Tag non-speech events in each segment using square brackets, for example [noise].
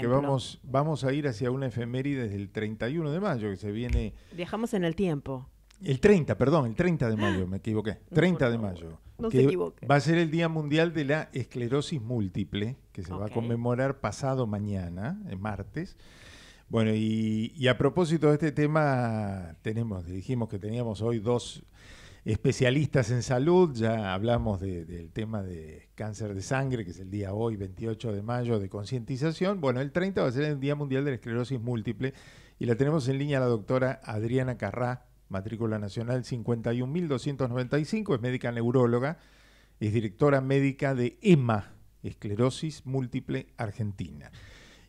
que vamos, vamos a ir hacia una efeméride del 31 de mayo, que se viene... Viajamos en el tiempo. El 30, perdón, el 30 de mayo, me equivoqué. 30 de mayo. No se equivoque. Va a ser el Día Mundial de la Esclerosis Múltiple, que se va a conmemorar pasado mañana, martes. Bueno, y, y, a propósito de este tema, tenemos, dijimos que teníamos hoy dos especialistas en salud, ya hablamos del tema de cáncer de sangre, que es el día hoy, 28 de mayo, de concientización. Bueno, el 30 va a ser el Día Mundial de la Esclerosis Múltiple y la tenemos en línea la doctora Adriana Carrá, matrícula nacional 51.295, es médica neuróloga, es directora médica de EMA, Esclerosis Múltiple Argentina.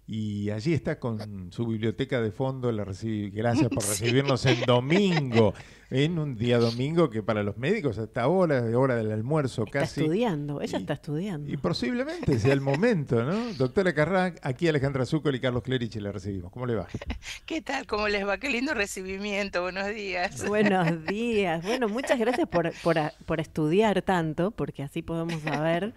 Y allí está con su biblioteca de fondo. La Gracias [laughs] por recibirnos el domingo, en un día domingo que para los médicos hasta ahora, hora del almuerzo casi. estudiando, ella está estudiando. Y posiblemente sea el momento, ¿no? [laughs] Doctora Carrac, aquí Alejandra Zúcol y Carlos Clerici la recibimos. ¿Cómo le va? [laughs] ¿Qué tal? ¿Cómo les va? Qué lindo recibimiento. Buenos días. Buenos días. Bueno, muchas gracias por, por, por estudiar tanto, porque así podemos saber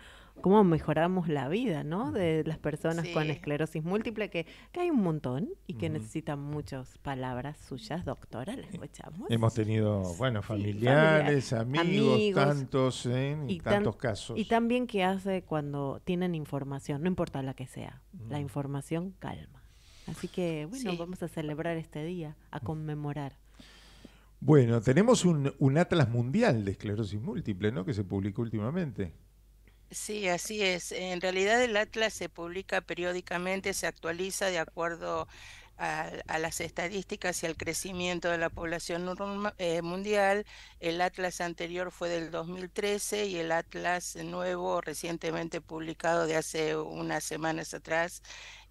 cómo mejoramos la vida, ¿no? De las personas con esclerosis múltiple, que, que, hay un montón y que necesitan muchas palabras suyas, doctora, la eh, escuchamos. Hemos tenido, bueno, familiares, amigos, tantos, ¿eh? tantos casos. Y también qué hace cuando tienen información, no importa la que sea, la información calma. Así que, bueno, vamos a celebrar este día, a conmemorar. Bueno, tenemos un, un, atlas mundial de esclerosis múltiple, ¿no? Que se publicó últimamente. Sí, así es. En realidad el Atlas se publica periódicamente, se actualiza de acuerdo a, las estadísticas y al crecimiento de la población eh, mundial. El atlas anterior fue del 2013 y el atlas nuevo, recientemente publicado de hace unas semanas atrás,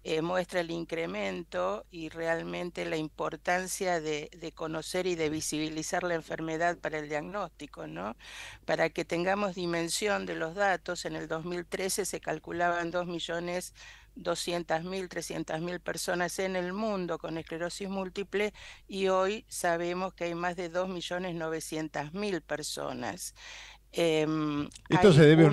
eh, muestra el incremento y realmente la importancia de, conocer y de visibilizar la enfermedad para el diagnóstico, ¿no? Para que tengamos dimensión de los datos, en el 2013 se calculaban 2 millones 200.000, 300.000 personas en el mundo con esclerosis múltiple y hoy sabemos que hay más de 2.900.000 personas. Em, ¿Esto se debe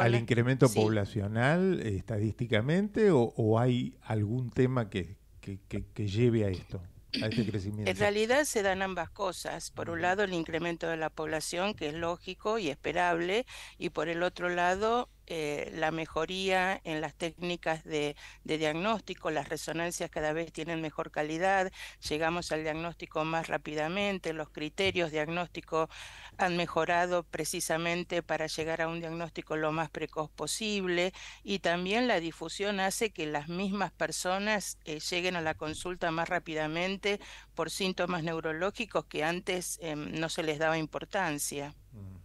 al incremento poblacional estadísticamente o, hay algún tema que, que lleve a esto? A este [clears throat] crecimiento. En realidad se dan ambas cosas. Por un lado, el incremento de la población, que es lógico y esperable, y por el otro lado, eh, la mejoría en las técnicas de, diagnóstico, las resonancias cada vez tienen mejor calidad, llegamos al diagnóstico más rápidamente, los criterios diagnóstico han mejorado precisamente para llegar a un diagnóstico lo más precoz posible y también la difusión hace que las mismas personas eh, lleguen a la consulta más rápidamente por síntomas neurológicos que antes em, no se les daba importancia. Mm.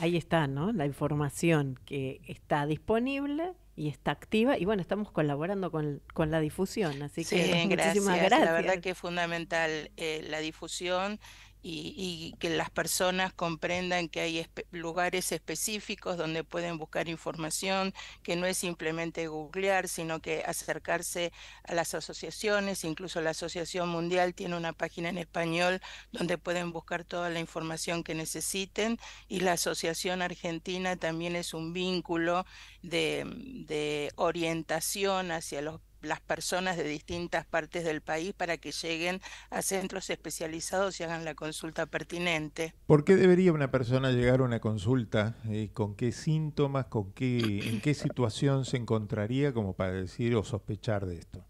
Ahí está, ¿no? La información que está disponible y está activa. Y bueno, estamos colaborando con, la difusión, así que [laughs] gracias. La verdad que es fundamental eh, la difusión y, que las personas comprendan que hay lugares específicos donde pueden buscar información, que no es simplemente googlear, sino que acercarse a las asociaciones, incluso la Asociación Mundial tiene una página en español donde pueden buscar toda la información que necesiten y la Asociación Argentina también es un vínculo de, de orientación hacia los las personas de distintas partes del país para que lleguen a centros especializados y hagan la consulta pertinente. ¿Por qué debería una persona llegar a una consulta? Eh, ¿Con qué síntomas, con qué, en qué situación se encontraría como para decir o sospechar de esto?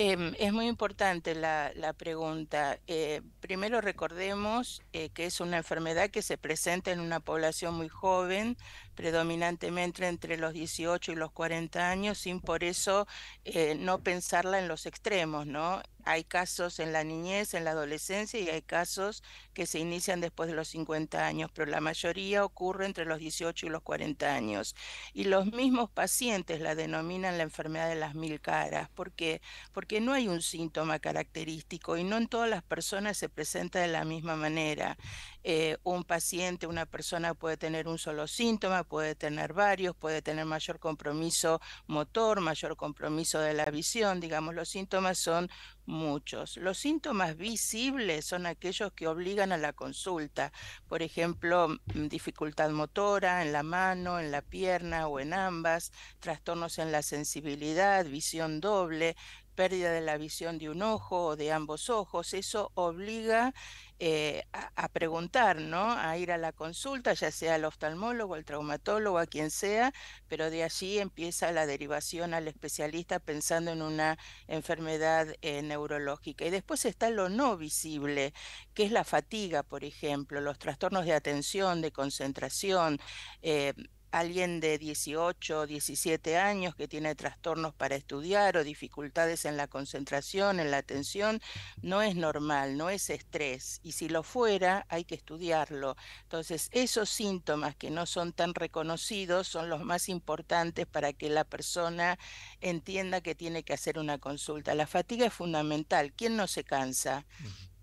Em, es muy importante la, pregunta. Eh, primero recordemos eh, que es una enfermedad que se presenta en una población muy joven, predominantemente entre los 18 y los 40 años, sin por eso eh, no pensarla en los extremos, ¿no? Hay casos en la niñez, en la adolescencia y hay casos que se inician después de los 50 años, pero la mayoría ocurre entre los 18 y los 40 años. Y los mismos pacientes la denominan la enfermedad de las mil caras. ¿Por qué? Porque no hay un síntoma característico y no en todas las personas se presenta de la misma manera. Eh, un paciente, una persona puede tener un solo síntoma, puede tener varios, puede tener mayor compromiso motor, mayor compromiso de la visión, digamos, los síntomas son muchos. Los síntomas visibles son aquellos que obligan a la consulta, por ejemplo, mm, dificultad motora en la mano, en la pierna o en ambas, trastornos en la sensibilidad, visión doble, pérdida de la visión de un ojo o de ambos ojos, eso obliga eh, a, preguntar, ¿no? A ir a la consulta, ya sea al oftalmólogo, al traumatólogo, a quien sea, pero de allí empieza la derivación al especialista pensando en una enfermedad eh, neurológica. Y después está lo no visible, que es la fatiga, por ejemplo, los trastornos de atención, de concentración, eh, alguien de 18 o 17 años que tiene trastornos para estudiar o dificultades en la concentración, en la atención, no es normal, no es estrés. Y si lo fuera, hay que estudiarlo. Entonces, esos síntomas que no son tan reconocidos son los más importantes para que la persona entienda que tiene que hacer una consulta. La fatiga es fundamental. ¿Quién no se cansa?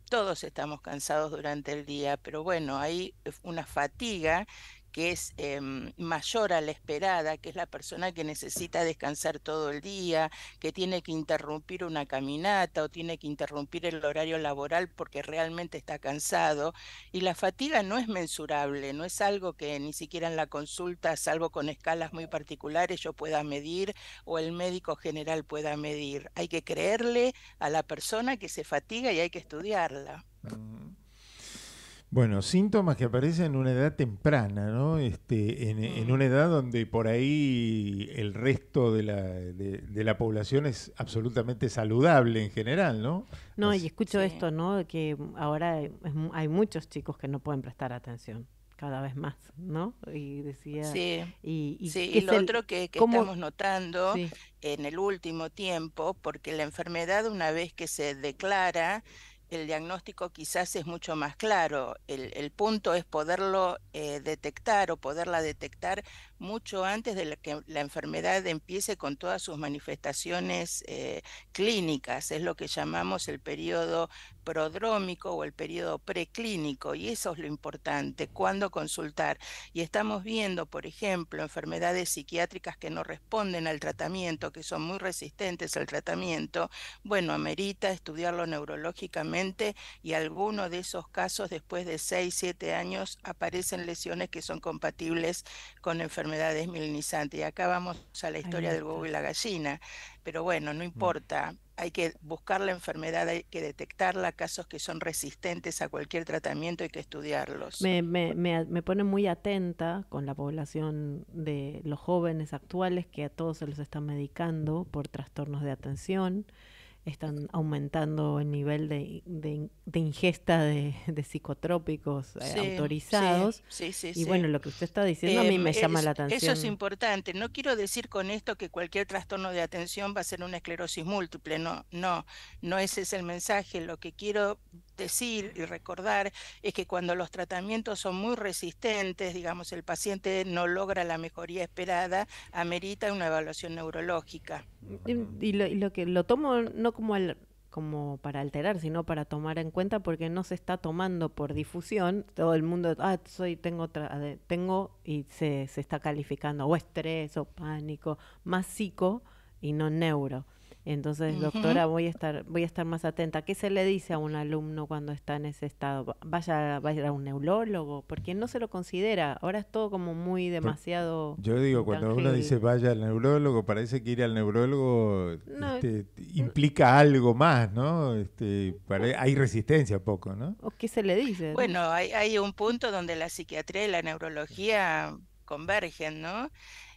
Todos estamos cansados durante el día, pero bueno, hay eh, una fatiga que es em, mayor a la esperada, que es la persona que necesita descansar todo el día, que tiene que interrumpir una caminata o tiene que interrumpir el horario laboral porque realmente está cansado. Y la fatiga no es mensurable, no es algo que ni siquiera en la consulta, salvo con escalas muy particulares, yo pueda medir o el médico general pueda medir. Hay que creerle a la persona que se fatiga y hay que estudiarla. Bueno, síntomas que aparecen en una edad temprana, ¿no? Este, en, una edad donde por ahí el resto de la, de, la población es absolutamente saludable en general, ¿no? No, y escucho esto, ¿no? Que ahora hay, muchos chicos que no pueden prestar atención cada vez más, ¿no? Y decía. Sí, y, lo otro que, estamos notando en el último tiempo, porque la enfermedad, una vez que se declara, el diagnóstico quizás es mucho más claro. El, el punto es poderlo eh, detectar o poderla detectar mucho antes de que la enfermedad empiece con todas sus manifestaciones eh, clínicas. Es lo que llamamos el periodo prodrómico o el periodo preclínico, y eso es lo importante, cuándo consultar. Y estamos viendo, por ejemplo, enfermedades psiquiátricas que no responden al tratamiento, que son muy resistentes al tratamiento, bueno, amerita estudiarlo neurológicamente y alguno de esos casos después de 6, 7 años aparecen lesiones que son compatibles con enfermedades enfermedades milenizantes. Y acá vamos a la historia del huevo y la gallina, pero bueno, no mm. importa. Hay que buscar la enfermedad, hay que detectarla, casos que son resistentes a cualquier tratamiento, hay que estudiarlos. Me, me pone muy atenta con la población de los jóvenes actuales que a todos se los están medicando por trastornos de atención están aumentando el nivel de, de, ingesta de, psicotrópicos eh, autorizados. y bueno, lo que usted está diciendo a mí me eh, llama la atención. Eso es importante. No quiero decir con esto que cualquier trastorno de atención va a ser una esclerosis múltiple. No, no, no ese es el mensaje. Lo que quiero decir y recordar es que cuando los tratamientos son muy resistentes, digamos, el paciente no logra la mejoría esperada, amerita una evaluación neurológica. Y, lo, y lo, que lo tomo no como, como para alterar, sino para tomar en cuenta porque no se está tomando por difusión. Todo el mundo, ah, soy, tengo, ah, tengo y se, se está calificando o estrés o pánico, más psico y no neuro. Entonces, doctora, voy a estar voy a estar más atenta. ¿Qué se le dice a un alumno cuando está en ese estado? Vaya, vaya a un neurólogo, porque no se lo considera. Ahora es todo como muy demasiado. Yo digo, cuando uno dice vaya al neurólogo, parece que ir al neurólogo este, implica algo más, ¿no? Este, hay resistencia poco, ¿no? qué se le dice? Bueno, hay, un punto donde la psiquiatría y la neurología convergen, ¿no?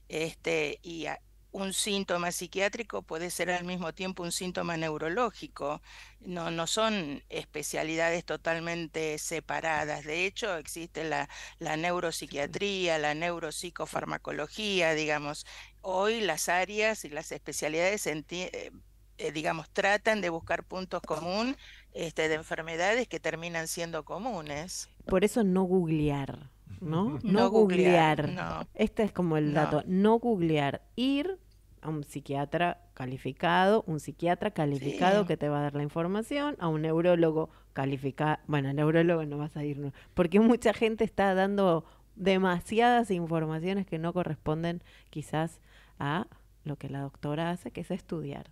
Este, y, un síntoma psiquiátrico puede ser al mismo tiempo un síntoma neurológico. No, no son especialidades totalmente separadas. De hecho, existe la, neuropsiquiatría, la neuropsicofarmacología, digamos. Hoy las áreas y las especialidades eh, eh, digamos, tratan de buscar puntos comunes este, de enfermedades que terminan siendo comunes. Por eso no googlear. [laughs] ¿no? googlear. Este es como el dato. No googlear. Ir a un psiquiatra calificado, un psiquiatra calificado que te va a dar la información, a un neurólogo calificado. Bueno, neurólogo no vas a ir, porque mucha gente está dando demasiadas informaciones que no corresponden quizás a lo que la doctora hace, que es estudiar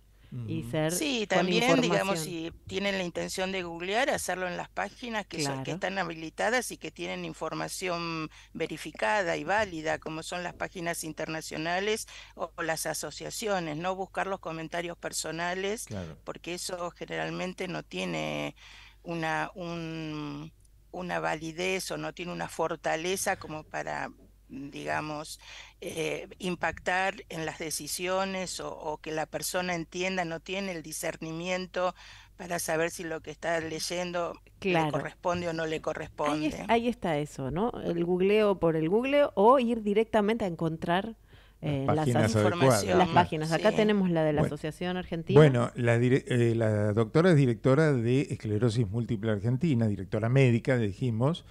sí también digamos si tienen la intención de googlear hacerlo en las páginas que, son, que están habilitadas y que tienen información verificada y válida como son las páginas internacionales o, las asociaciones no buscar los comentarios personales porque eso generalmente no tiene una una validez o no tiene una fortaleza como para digamos, eh, impactar en las decisiones o, que la persona entienda, no tiene el discernimiento para saber si lo que está leyendo le corresponde o no le corresponde. Ahí, está eso, ¿no? El googleo por el googleo o ir directamente a encontrar las, eh, páginas las, páginas. Acá tenemos la de la Asociación Argentina. Bueno, la, eh, la doctora es directora de Esclerosis Múltiple Argentina, directora médica, dijimos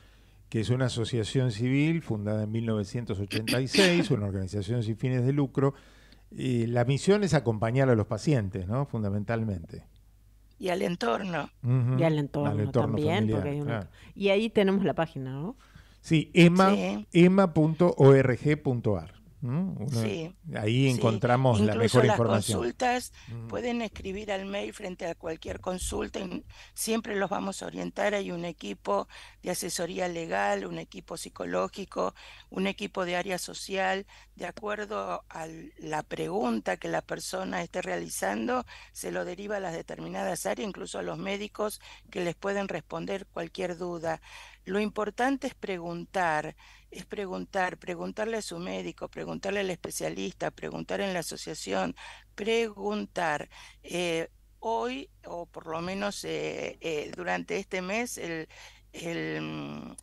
que es una asociación civil fundada en 1986, una organización sin fines de lucro. la misión es acompañar a los pacientes, ¿no? Fundamentalmente. Y al entorno. Y al entorno, también. Y ahí tenemos la página, ¿no? Sí, emma.org.ar sí, ahí encontramos la mejor las información. consultas mm. pueden escribir al mail frente a cualquier consulta. siempre los vamos a orientar. Hay un equipo de asesoría legal, un equipo psicológico, un equipo de área social. De acuerdo a la pregunta que la persona esté realizando, se lo deriva a las determinadas áreas, incluso a los médicos que les pueden responder cualquier duda lo importante es preguntar, es preguntar, preguntarle a su médico, preguntarle al especialista, preguntar en la asociación, preguntar. Eh, hoy, o por lo menos eh, eh, durante este mes, el, mm,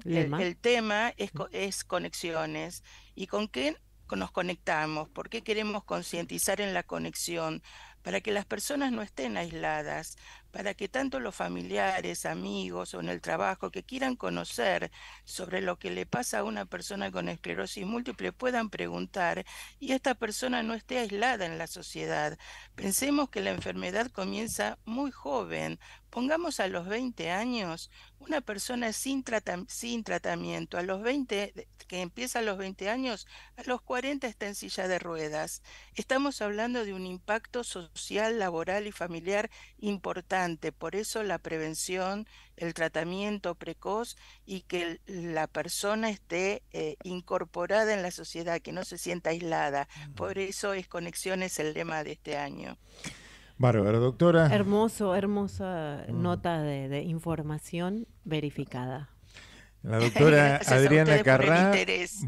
tema es, mm. es, conexiones. ¿Y con qué nos conectamos? ¿Por qué queremos concientizar en la conexión? Para que las personas no estén aisladas, para que tanto los familiares, amigos o en el trabajo que quieran conocer sobre lo que le pasa a una persona con esclerosis múltiple puedan preguntar y esta persona no esté aislada en la sociedad. Pensemos que la enfermedad comienza muy joven, Pongamos a los 20 años, una persona sin, tratamiento, a los 20, que empieza a los 20 años, a los 40 está en silla de ruedas. Estamos hablando de un impacto social, laboral y familiar importante. Por eso la prevención, el tratamiento precoz y que la persona esté eh, incorporada en la sociedad, que no se sienta aislada. Mm. Por eso es Conexiones el lema de este año. Bárbaro, doctora. Hermoso, hermosa mm. nota de, información verificada. La doctora [laughs] Adriana Carrá,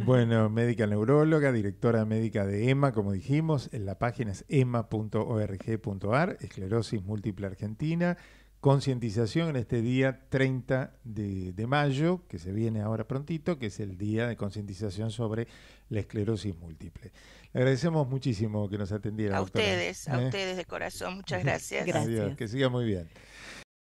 bueno, médica neuróloga, directora médica de EMA, como dijimos, en la página es emma.org.ar, esclerosis múltiple argentina, concientización en este día 30 de, mayo, que se viene ahora prontito, que es el día de concientización sobre la esclerosis múltiple. Agradecemos muchísimo que nos atendieran. A ustedes, a ¿Eh? ustedes de corazón, muchas gracias. [laughs] gracias. que siga muy bien.